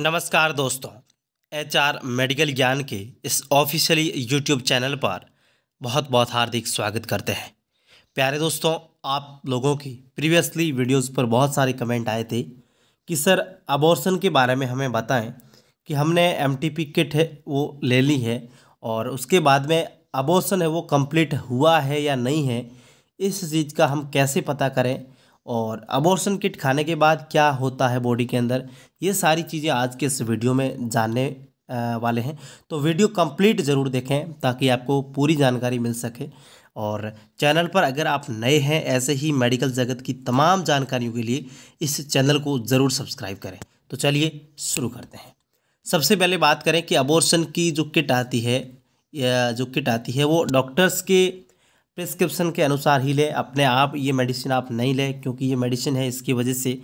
नमस्कार दोस्तों HR medical ज्ञान के इस ऑफिशियली यूट्यूब चैनल पर बहुत बहुत हार्दिक स्वागत करते हैं प्यारे दोस्तों आप लोगों की प्रीवियसली वीडियोस पर बहुत सारे कमेंट आए थे कि सर अबॉर्सन के बारे में हमें बताएं कि हमने एम किट है वो ले ली है और उसके बाद में अबॉर्सन है वो कम्प्लीट हुआ है या नहीं है इस चीज़ का हम कैसे पता करें और अबोर्सन किट खाने के बाद क्या होता है बॉडी के अंदर ये सारी चीज़ें आज के इस वीडियो में जानने वाले हैं तो वीडियो कंप्लीट ज़रूर देखें ताकि आपको पूरी जानकारी मिल सके और चैनल पर अगर आप नए हैं ऐसे ही मेडिकल जगत की तमाम जानकारियों के लिए इस चैनल को ज़रूर सब्सक्राइब करें तो चलिए शुरू करते हैं सबसे पहले बात करें कि अबोर्सन की जो किट आती है जो किट आती है वो डॉक्टर्स के प्रिस्क्रिप्शन के अनुसार ही लें अपने आप ये मेडिसिन आप नहीं लें क्योंकि ये मेडिसिन है इसकी वजह से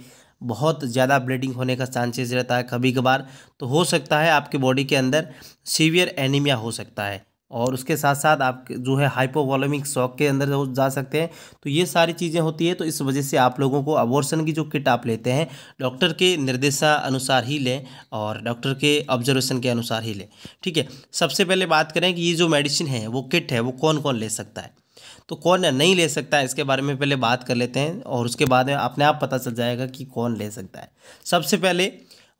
बहुत ज़्यादा ब्लीडिंग होने का चांसेस रहता है कभी कभार तो हो सकता है आपके बॉडी के अंदर सीवियर एनीमिया हो सकता है और उसके साथ साथ आप जो है हाइपोवॉलमिक शॉक के अंदर जा सकते हैं तो ये सारी चीज़ें होती है तो इस वजह से आप लोगों को अबॉर्सन की जो किट आप लेते हैं डॉक्टर के निर्देशा अनुसार ही लें और डॉक्टर के ऑब्जर्वेशन के अनुसार ही लें ठीक है सबसे पहले बात करें कि ये जो मेडिसिन है वो किट है वो कौन कौन ले सकता है तो कौन नहीं ले सकता है इसके बारे में पहले बात कर लेते हैं और उसके बाद में अपने आप पता चल जाएगा कि कौन ले सकता है सबसे पहले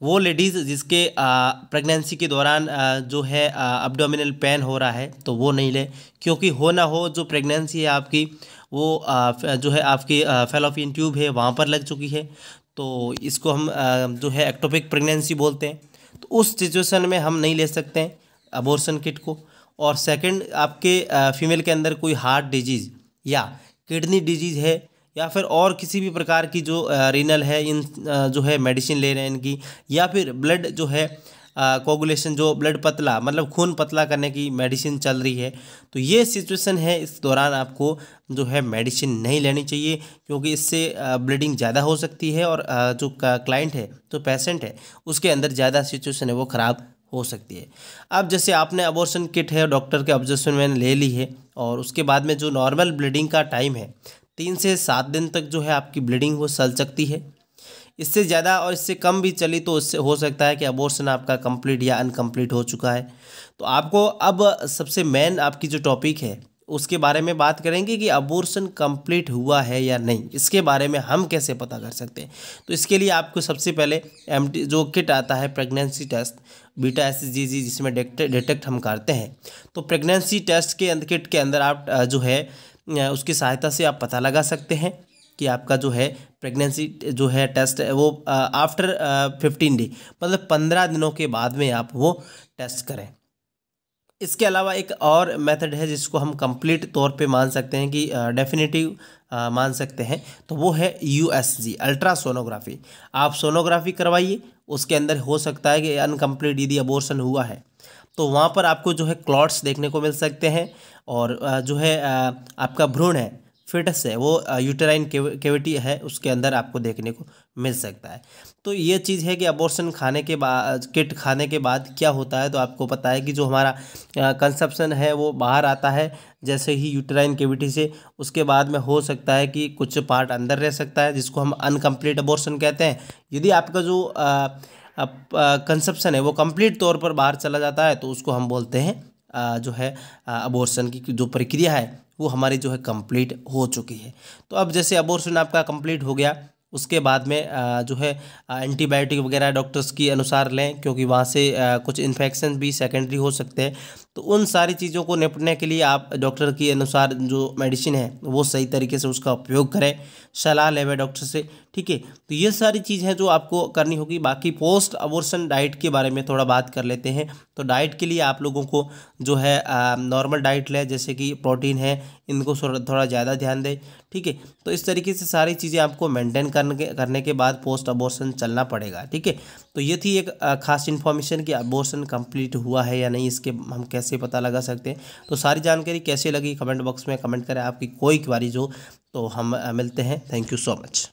वो लेडीज़ जिसके प्रेगनेंसी के दौरान जो है अपडोमिनल पेन हो रहा है तो वो नहीं ले क्योंकि हो ना हो जो प्रेगनेंसी है आपकी वो जो है आपकी फेलोफिन ट्यूब है वहाँ पर लग चुकी है तो इसको हम जो है एक्टोपिक प्रेगनेंसी बोलते हैं तो उस सिचुएशन में हम नहीं ले सकते हैं अबोर्सन किट को और सेकंड आपके फीमेल के अंदर कोई हार्ट डिजीज़ या किडनी डिजीज़ है या फिर और किसी भी प्रकार की जो रीनल है इन जो है मेडिसिन ले रहे हैं इनकी या फिर ब्लड जो है कोगुलेशन जो ब्लड पतला मतलब खून पतला करने की मेडिसिन चल रही है तो ये सिचुएशन है इस दौरान आपको जो है मेडिसिन नहीं लेनी चाहिए क्योंकि इससे ब्लीडिंग ज़्यादा हो सकती है और जो क्लाइंट है जो पेशेंट है उसके अंदर ज़्यादा सिचुएशन है वो ख़राब हो सकती है अब जैसे आपने अबॉर्शन किट है डॉक्टर के ऑब्जर्वेशन मैंने ले ली है और उसके बाद में जो नॉर्मल ब्लीडिंग का टाइम है तीन से सात दिन तक जो है आपकी ब्लीडिंग वो चल सकती है इससे ज़्यादा और इससे कम भी चली तो उससे हो सकता है कि अबॉर्शन आपका कंप्लीट या अनकम्प्लीट हो चुका है तो आपको अब सबसे मेन आपकी जो टॉपिक है उसके बारे में बात करेंगे कि अबोर्सन कंप्लीट हुआ है या नहीं इसके बारे में हम कैसे पता कर सकते हैं तो इसके लिए आपको सबसे पहले एम जो किट आता है प्रेगनेंसी टेस्ट बीटा एस जी जी जिसमें डिटेक्ट हम करते हैं तो प्रेगनेंसी टेस्ट के अंदर किट के अंदर आप जो है उसकी सहायता से आप पता लगा सकते हैं कि आपका जो है प्रेगनेंसी जो है टेस्ट वो आफ्टर फिफ्टीन डे मतलब पंद्रह दिनों के बाद में आप वो टेस्ट करें इसके अलावा एक और मेथड है जिसको हम कंप्लीट तौर पे मान सकते हैं कि डेफिनेटिव मान सकते हैं तो वो है यू एस जी अल्ट्रासोनोग्राफी आप सोनोग्राफी करवाइए उसके अंदर हो सकता है कि अनकम्प्लीट यदि अबोर्सन हुआ है तो वहाँ पर आपको जो है क्लॉट्स देखने को मिल सकते हैं और जो है आपका भ्रूण है फिटस है वो यूटेराइन केविटी है उसके अंदर आपको देखने को मिल सकता है तो ये चीज़ है कि अबॉर्शन खाने के बाद किट खाने के बाद क्या होता है तो आपको पता है कि जो हमारा कंसेप्शन है वो बाहर आता है जैसे ही यूटेराइन केविटी से उसके बाद में हो सकता है कि कुछ पार्ट अंदर रह सकता है जिसको हम अनकम्प्लीट अबॉर्शन कहते हैं यदि आपका जो कंसेप्शन है वो कम्प्लीट तौर पर बाहर चला जाता है तो उसको हम बोलते हैं जो है अबोर्सन की जो प्रक्रिया है वो हमारी जो है कंप्लीट हो चुकी है तो अब जैसे अबोर्सन आपका कंप्लीट हो गया उसके बाद में जो है एंटीबायोटिक वगैरह डॉक्टर्स की अनुसार लें क्योंकि वहाँ से कुछ इन्फेक्शन भी सेकेंडरी हो सकते हैं तो उन सारी चीज़ों को निपटने के लिए आप डॉक्टर के अनुसार जो मेडिसिन है वो सही तरीके से उसका उपयोग करें सलाह लेवे डॉक्टर से ठीक है तो ये सारी चीज़ हैं जो आपको करनी होगी बाकी पोस्ट अबोर्सन डाइट के बारे में थोड़ा बात कर लेते हैं तो डाइट के लिए आप लोगों को जो है नॉर्मल डाइट लें जैसे कि प्रोटीन है इनको थोड़ा ज़्यादा ध्यान दें ठीक है तो इस तरीके से सारी चीज़ें आपको मेंटेन करने के करने के बाद पोस्ट अबोर्सन चलना पड़ेगा ठीक है तो ये थी एक खास इन्फॉर्मेशन कि अबोर्सन कम्प्लीट हुआ है या नहीं इसके हम कैसे से पता लगा सकते हैं तो सारी जानकारी कैसे लगी कमेंट बॉक्स में कमेंट करें आपकी कोई क्वारीज हो तो हम मिलते हैं थैंक यू सो मच